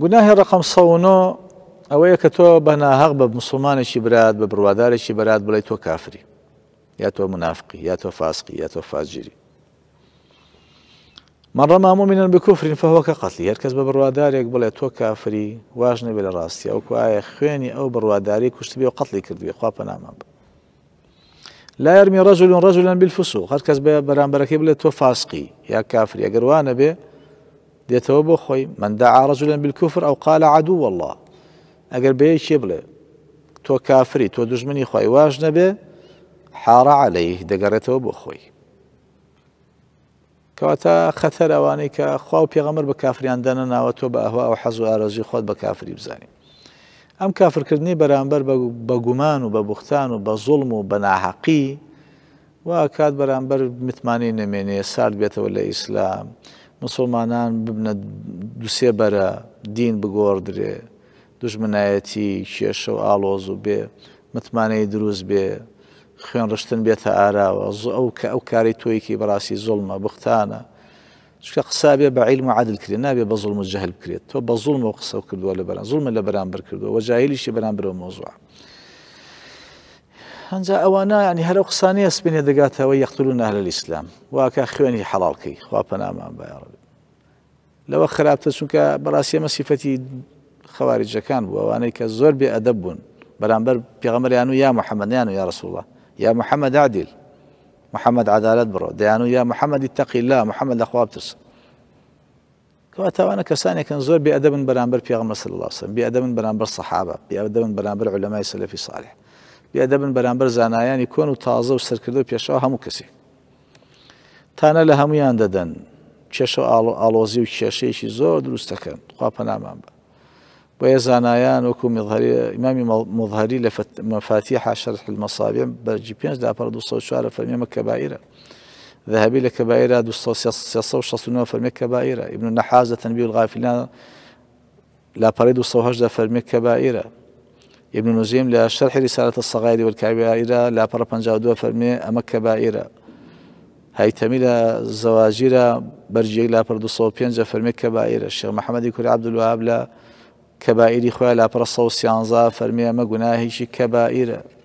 گوناهی ڕقم سەونۆ ئەوەیە کە تۆ بەناهەق بە مسلمانێکی برات بە بڕوادارێکی بەرات بڵێ تۆ کافری یا تۆ منافقی یا تۆ فاسقی یا تۆ فازگیری مەڕەما مؤمنن بکوفرین فەوەکە قەتلی هەرکەس بە بڕوادارێک بڵێ تۆ کافری واژ نەبێ لە ڕاستی ئەو کوایە خوێنی ئەو بڕواداری کوشت بێ و قەتلی کردوێ خواپە نامان بە لا یارمی ڕژولون ڕژولەن بیلفسو هەرکەس بە بەرامبەرەکەی بڵێت تۆ فاسقی یا کافری ئەگەروانە بێ دێتەوە بۆ خۆی مندا عرزولێن بالکوفر ئەو قال عدو والله ئەگەر بەیە چێ بڵێ تۆ کافری تۆ دژمنی خۆی واش نەبێ حارە عليه دەگەڕێتەوە بۆ خۆی کەواتە خەتەر ئەوانەی کە خوا و پێغەمر بە کافریان دەنە ناوە تۆ بە ئەهوا و حەز و ئارۆژی خۆت بە کافری بزانین ئەم کافرکردنی بەرامبەر بە گومان و بە بختان و بە زوڵم و بە ناحەقی وا کات بەرامبەر متمانی نەمێنێ سارد بێتەوە لە ئیسلام. مسلمانان ببنە دوسێ بەرە دین بگۆڕدرێ دژمنایەتی کێشە و ئالۆز و بێ متمانەی دروست بێ خوێن ڕشتن بێتە ئاراوە ئەو کە ئەو کاری تۆیکی بەڕاستی زڵمە بختانە چکە قسابێ بە عیلم عادلکرێن نابێ بە زڵم و جەهل بکرێت تۆ بە زڵمە و قسە کردووە لە بەران زڵمە لە بەرامبەر کردووە وەجاهلیشی بەرامبرەوە مۆزوعە هنزا اوانا يعني هل اقصاني اسبني دقاتها ويقتلون اهل الاسلام واكا خواني حلالكي خوابنا امام يا ربي لو خرابت سنك براسي ما صفتي خوارج كان واني كزور بادب برامبر بيغمر يانو يا محمد يانو يا رسول الله يا محمد عدل محمد عدالت برو ديانو يا محمد اتقي الله محمد اخوابتس كواتا وانا كساني كنزور زور بادب برامبر بيغمر صلى الله عليه وسلم بادب برامبر الصحابه بادب برامبر علماء السلف الصالح لێ دەبن بەرامبەر زانایانی کۆن و تازە و سەرکردە همو کسی کەسی تانە لە هەمویان دەدەن کێشە ئالۆزی و زور درست کن خوا پەنامان با بۆیە زانایان و کو مظهری لە مەفاتی حاشر المەسابێ بەرجی پێ داپەر 24 فرمیم کەباائرە ذهبی لە کەباائرا نو فەرمی کەباائرە ابن نەحازە تەنبی الغافلان لا پەڕی 1970 فەرمی کەباائرە ابن نزيم لا شرح رسالة الصغائر والكبائر لا برا بنجاودوا فرمي أما كبائر هاي تميل زواجيرا برجي لا برا دو صو فرمي كبائر الشيخ محمد يقول عبد الوهاب لا كبائر يخويا لا برا صو سيانزا فرمي أما جناهي شي كبائر